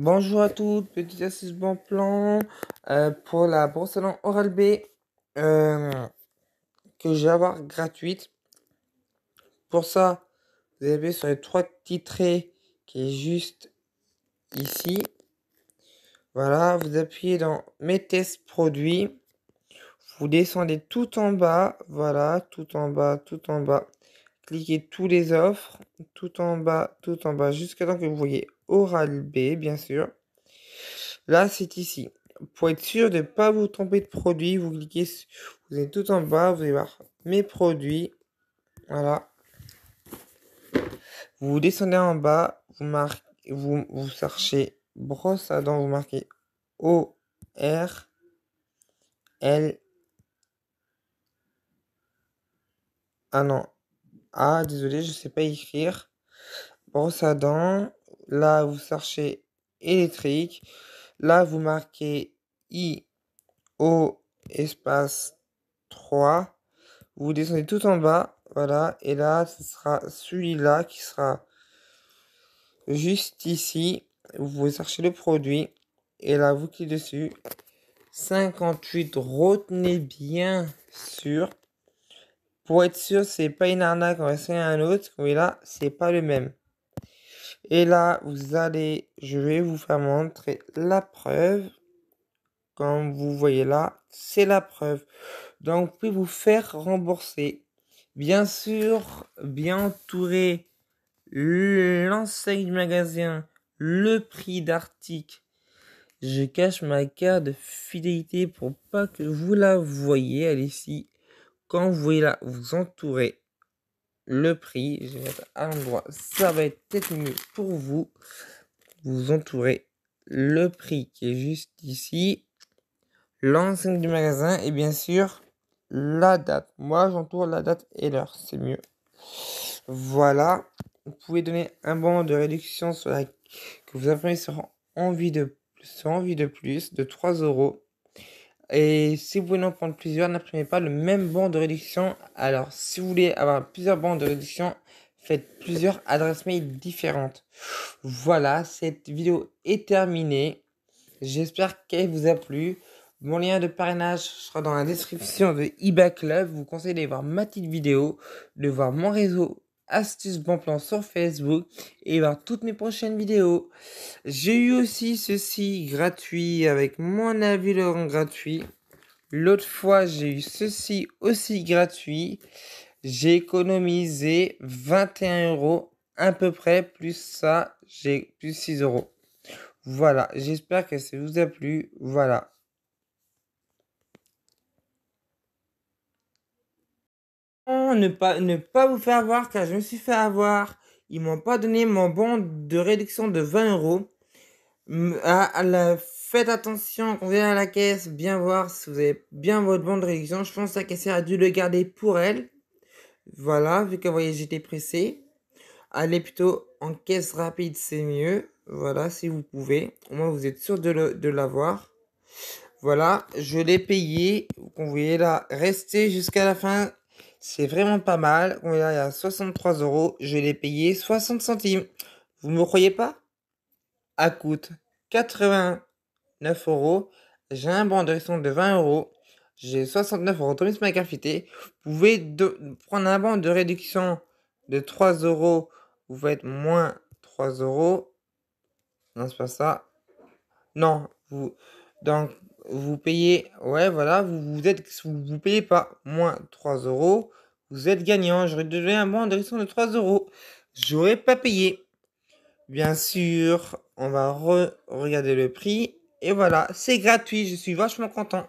Bonjour à toutes, petit astuce bon plan euh, pour la brosse à Oral B euh, que j'ai vais avoir gratuite. Pour ça, vous avez sur les trois petits traits qui est juste ici. Voilà, vous appuyez dans mes tests produits. Vous descendez tout en bas, voilà, tout en bas, tout en bas. Cliquez tous les offres, tout en bas, tout en bas, jusqu'à temps que vous voyez Oral B, bien sûr. Là, c'est ici. Pour être sûr de ne pas vous tromper de produit, vous cliquez, vous êtes tout en bas, vous allez voir mes produits. Voilà. Vous descendez en bas, vous marquez, vous, vous cherchez brosse à dents, vous marquez O R L Ah non. Ah, désolé, je sais pas écrire. Brosse à dents. Là, vous cherchez électrique. Là, vous marquez I O espace 3. Vous descendez tout en bas. Voilà. Et là, ce sera celui-là qui sera juste ici. Vous cherchez le produit. Et là, vous cliquez dessus. 58, retenez bien sûr. Pour être sûr, c'est pas une arnaque, on va essayer un autre. Oui, là, c'est pas le même. Et là, vous allez, je vais vous faire montrer la preuve. Comme vous voyez là, c'est la preuve. Donc, vous pouvez vous faire rembourser. Bien sûr, bien entouré l'enseigne du magasin, le prix d'article. Je cache ma carte de fidélité pour pas que vous la voyez. Elle est ici. Quand vous voyez là, vous entourez le prix. Je vais mettre à l'endroit. Ça va être peut-être mieux pour vous. Vous entourez le prix qui est juste ici. L'enseigne du magasin et bien sûr la date. Moi, j'entoure la date et l'heure. C'est mieux. Voilà. Vous pouvez donner un bon de réduction sur la... que vous avez envie de sur envie de plus de 3 euros et si vous voulez en prendre plusieurs, n'imprimez pas le même banc de réduction. Alors, si vous voulez avoir plusieurs bancs de réduction, faites plusieurs adresses mail différentes. Voilà, cette vidéo est terminée. J'espère qu'elle vous a plu. Mon lien de parrainage sera dans la description de eBay Club. vous conseillez de voir ma petite vidéo, de voir mon réseau astuces bon plan sur Facebook et voir ben, toutes mes prochaines vidéos. J'ai eu aussi ceci gratuit avec mon avis Laurent gratuit. L'autre fois, j'ai eu ceci aussi gratuit. J'ai économisé 21 euros à peu près, plus ça, j'ai plus 6 euros. Voilà, j'espère que ça vous a plu. Voilà. ne pas, ne pas vous faire voir car je me suis fait avoir. Ils m'ont pas donné mon bon de réduction de 20 euros. la, faites attention quand vous à la caisse, bien voir si vous avez bien votre bon de réduction. Je pense que la caissière a dû le garder pour elle. Voilà, vu que vous voyez, j'étais pressé. Allez plutôt en caisse rapide, c'est mieux. Voilà, si vous pouvez. Au moins, vous êtes sûr de l'avoir. voilà, je l'ai payé. Vous voyez là, rester jusqu'à la fin c'est vraiment pas mal. On est à 63 euros. Je l'ai payé 60 centimes. Vous me croyez pas À coûte 89 euros. J'ai un banc de réduction de 20 euros. J'ai 69 euros de ma graffité. Vous pouvez prendre un banc de réduction de 3 euros. Vous faites moins 3 euros. Non, c'est pas ça. Non, vous. Donc, vous payez, ouais, voilà, vous, vous êtes, vous, payez pas moins 3 euros, vous êtes gagnant. J'aurais donné un bon de de 3 euros. J'aurais pas payé. Bien sûr, on va regarder le prix. Et voilà, c'est gratuit, je suis vachement content.